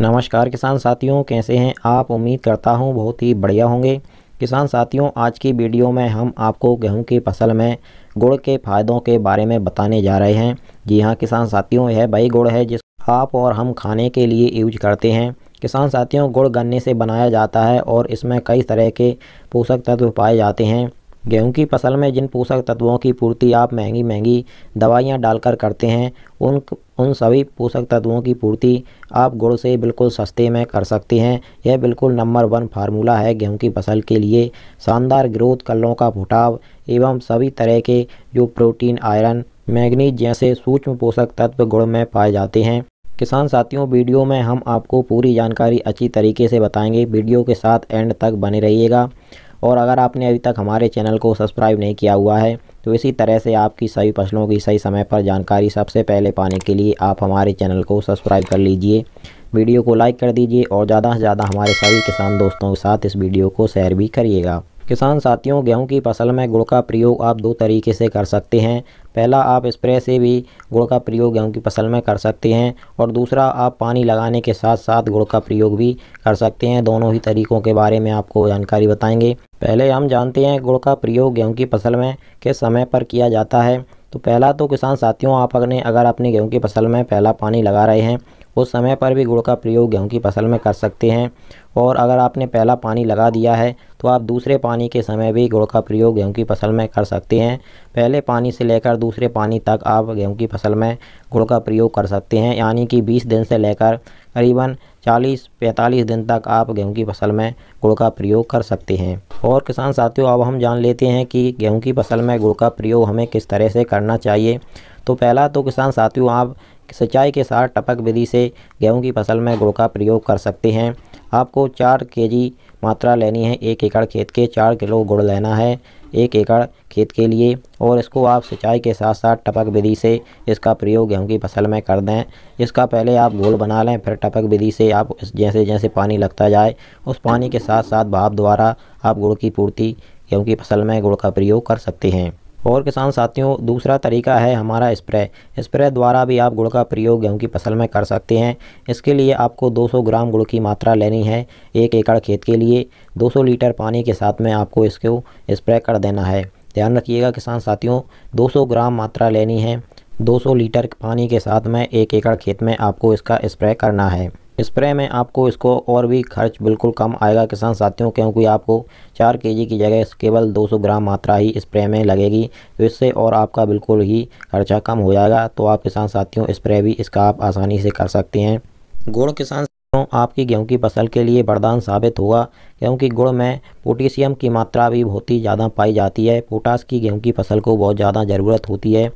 नमस्कार किसान साथियों कैसे हैं आप उम्मीद करता हूं बहुत ही बढ़िया होंगे किसान साथियों आज की वीडियो में हम आपको गेहूं की फसल में गुड़ के फ़ायदों के बारे में बताने जा रहे हैं जी हां किसान साथियों यह भाई गुड़ है जिस आप और हम खाने के लिए यूज करते हैं किसान साथियों गुड़ गन्ने से बनाया जाता है और इसमें कई तरह के पोषक तत्व पाए जाते हैं गेहूं की फसल में जिन पोषक तत्वों की पूर्ति आप महंगी महंगी दवाइयां डालकर करते हैं उन उन सभी पोषक तत्वों की पूर्ति आप गुड़ से बिल्कुल सस्ते में कर सकते हैं यह बिल्कुल नंबर वन फार्मूला है गेहूं की फसल के लिए शानदार ग्रोथ कलों का फुटाव एवं सभी तरह के जो प्रोटीन आयरन मैग्नीज जैसे सूक्ष्म पोषक तत्व गुड़ में पाए जाते हैं किसान साथियों वीडियो में हम आपको पूरी जानकारी अच्छी तरीके से बताएंगे वीडियो के साथ एंड तक बने रहिएगा और अगर आपने अभी तक हमारे चैनल को सब्सक्राइब नहीं किया हुआ है तो इसी तरह से आपकी सही फसलों की सही समय पर जानकारी सबसे पहले पाने के लिए आप हमारे चैनल को सब्सक्राइब कर लीजिए वीडियो को लाइक कर दीजिए और ज़्यादा से ज़्यादा हमारे सभी किसान दोस्तों के साथ इस वीडियो को शेयर भी करिएगा किसान साथियों गेहूं की फसल में गुड़ का प्रयोग आप दो तरीके से कर सकते हैं पहला आप स्प्रे से भी गुड़ का प्रयोग गेहूं की फसल में कर सकते हैं और दूसरा आप पानी लगाने के साथ साथ गुड़ का प्रयोग भी कर सकते हैं दोनों ही तरीक़ों के बारे में आपको जानकारी बताएंगे पहले हम जानते हैं गुड़ का प्रयोग गेहूं की फसल में किस समय पर किया जाता है तो पहला तो किसान साथियों आप अपने अगर अपनी गेहूं की फसल में पहला पानी लगा रहे हैं उस समय पर भी गुड़ का प्रयोग गेहूं की फसल में कर सकते हैं और अगर आपने पहला पानी लगा दिया है तो आप दूसरे पानी के समय भी गुड़ का प्रयोग गेहूँ की फसल में कर सकते हैं पहले पानी से लेकर दूसरे पानी तक आप गेहूँ की फसल में गुड़ का प्रयोग कर सकते हैं यानी कि 20 दिन से लेकर करीबन 40 45 दिन तक आप गेहूं की फसल में गुड़ का प्रयोग कर सकते हैं और किसान साथियों अब हम जान लेते हैं कि गेहूं की फसल में गुड़ का प्रयोग हमें किस तरह से करना चाहिए तो पहला तो किसान साथियों आप सिंचाई के साथ टपक विधि से गेहूं की फसल में गुड़ का प्रयोग कर सकते हैं आपको चार के मात्रा लेनी है एक एकड़ खेत के चार किलो गुड़ लेना है एक एकड़ खेत के लिए और इसको आप सिंचाई के साथ साथ टपक विधि से इसका प्रयोग गेहूँ की फसल में कर दें इसका पहले आप गोल बना लें फिर टपक विधि से आप जैसे जैसे पानी लगता जाए उस पानी के साथ साथ भाप द्वारा आप गुड़ की पूर्ति गेहूँ की फसल में गुड़ का प्रयोग कर सकते हैं और किसान साथियों दूसरा तरीका है हमारा स्प्रे स्प्रे द्वारा भी आप गुड़ का प्रयोग गेहूं की फसल में कर सकते हैं इसके लिए आपको 200 ग्राम गुड़ की मात्रा लेनी है एक एकड़ खेत के लिए 200 लीटर पानी के साथ में आपको इसको स्प्रे कर देना है ध्यान रखिएगा किसान साथियों 200 ग्राम मात्रा लेनी है 200 लीटर पानी के साथ में एक एकड़ खेत में आपको इसका स्प्रे करना है स्प्रे में आपको इसको और भी खर्च बिल्कुल कम आएगा किसान साथियों क्योंकि आपको चार के की जगह केवल 200 ग्राम मात्रा ही स्प्रे में लगेगी तो इससे और आपका बिल्कुल ही खर्चा कम हो जाएगा तो आप किसान साथियों स्प्रे भी इसका आप आसानी से कर सकते हैं गुड़ किसान साथियों आपकी गेहूं की फसल के लिए वरदान साबित होगा क्योंकि गुड़ में पोटेशियम की मात्रा भी बहुत ही ज़्यादा पाई जाती है पोटास की गेहूं की फसल को बहुत ज़्यादा ज़रूरत होती है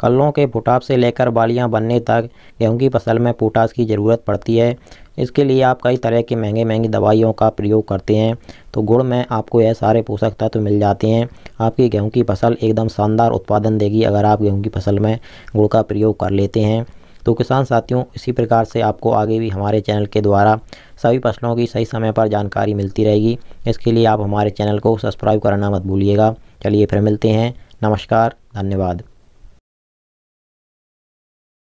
कलों के फुटाव से लेकर बालियाँ बनने तक गेहूँ की फसल में पोटास की ज़रूरत पड़ती है इसके लिए आप कई तरह की महंगी महंगी दवाइयों का प्रयोग करते हैं तो गुड़ में आपको यह सारे पोषक तत्व तो मिल जाते हैं आपकी गेहूँ की फसल एकदम शानदार उत्पादन देगी अगर आप गेहूँ की फसल में गुड़ का प्रयोग कर लेते हैं तो किसान साथियों इसी प्रकार से आपको आगे भी हमारे चैनल के द्वारा सभी फसलों की सही समय पर जानकारी मिलती रहेगी इसके लिए आप हमारे चैनल को सब्सक्राइब करना मत भूलिएगा चलिए फिर मिलते हैं नमस्कार धन्यवाद